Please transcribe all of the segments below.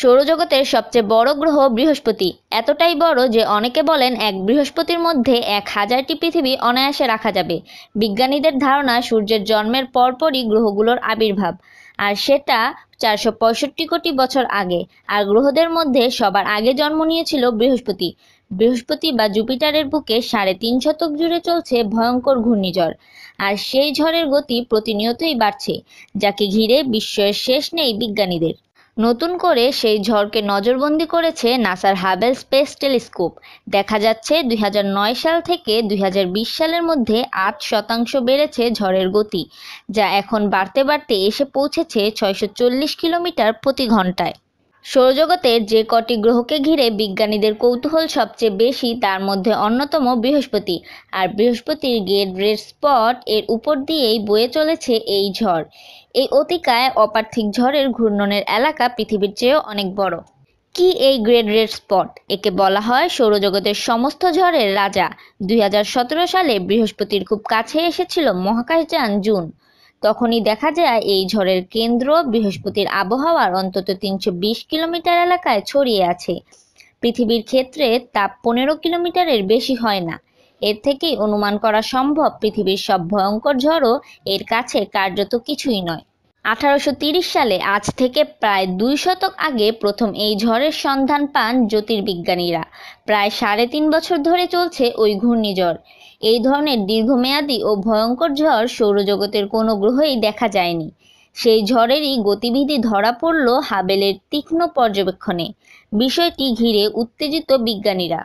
সৌরজগতের সবচেয়ে বড় গ্রহ বৃহস্পতি এতটাই বড় যে অনেকে বলেন এক বৃহস্পতির মধ্যে এক হাজারটি পৃথিবী অনায়াসে রাখা যাবে বিজ্ঞানীদের ধারণা সূর্যের জন্মের পরপরই গ্রহগুলোর আবির্ভাব আর সেটা চারশো কোটি বছর আগে আর গ্রহদের মধ্যে সবার আগে জন্ম নিয়েছিল বৃহস্পতি বৃহস্পতি বা জুপিটারের বুকে সাড়ে তিন শতক জুড়ে চলছে ভয়ঙ্কর ঘূর্ণিঝড় আর সেই ঝড়ের গতি প্রতিনিয়তই বাড়ছে যাকে ঘিরে বিশ্বের শেষ নেই বিজ্ঞানীদের নতুন করে সেই ঝড়কে নজরবন্দি করেছে নাসার হাবেল স্পেস টেলিস্কোপ দেখা যাচ্ছে দুই সাল থেকে দুই সালের মধ্যে আট শতাংশ বেড়েছে ঝড়ের গতি যা এখন বাড়তে বাড়তে এসে পৌঁছেছে ছয়শো কিলোমিটার প্রতি ঘন্টায় সৌরজগতের যে কটি গ্রহকে ঘিরে বিজ্ঞানীদের কৌতূহল সবচেয়ে বেশি তার মধ্যে অন্যতম বৃহস্পতি আর বৃহস্পতির গেট রেড স্পট এর উপর দিয়েই বয়ে চলেছে এই ঝড় এই অতিকায় অপার্থিক ঝড়ের ঘূর্ণনের এলাকা পৃথিবীর চেয়েও অনেক বড় কি এই গ্রেট রেড স্পট একে বলা হয় সৌরজগতের সমস্ত ঝড়ের রাজা দুই সালে বৃহস্পতির খুব কাছে এসেছিল মহাকাশযান জুন তখনই দেখা যায় এই ঝড়ের কেন্দ্র বৃহস্পতির আবহাওয়ার অন্তত তিনশো কিলোমিটার এলাকায় ছড়িয়ে আছে পৃথিবীর ক্ষেত্রে তাপ পনেরো কিলোমিটারের বেশি হয় না এর থেকেই অনুমান করা সম্ভব পৃথিবীর সব ভয়ঙ্কর ঝড়ও এর কাছে কার্যত কিছুই নয় আঠারোশো সালে আজ থেকে প্রায় দুই শতক আগে প্রথম এই ঝড়ের সন্ধান পান জ্যোতির্বিজ্ঞানীরা প্রায় সাড়ে তিন বছর ধরে চলছে ওই ঘূর্ণিঝড় এই ধরনের দীর্ঘমেয়াদী ও ভয়ঙ্কর ঝড় সৌরজগতের কোনো গ্রহেই দেখা যায়নি সেই ঝড়েরই গতিবিধি ধরা পড়ল হাবেলের তীক্ষ্ণ পর্যবেক্ষণে বিষয়টি ঘিরে উত্তেজিত বিজ্ঞানীরা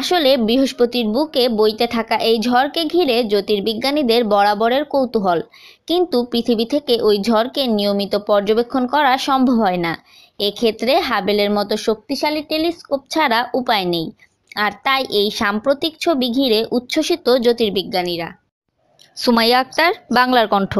আসলে বৃহস্পতির বুকে বইতে থাকা এই ঝড়কে ঘিরে জ্যোতির্বিজ্ঞানীদের বরাবরের কৌতূহল কিন্তু পৃথিবী থেকে ওই ঝড়কে নিয়মিত পর্যবেক্ষণ করা সম্ভব হয় না এক্ষেত্রে হাবেলের মতো শক্তিশালী টেলিস্কোপ ছাড়া উপায় নেই আর তাই এই সাম্প্রতিক ছবি ঘিরে উচ্ছ্বসিত জ্যোতির্বিজ্ঞানীরা সুমাইয়া আক্তার বাংলার কণ্ঠ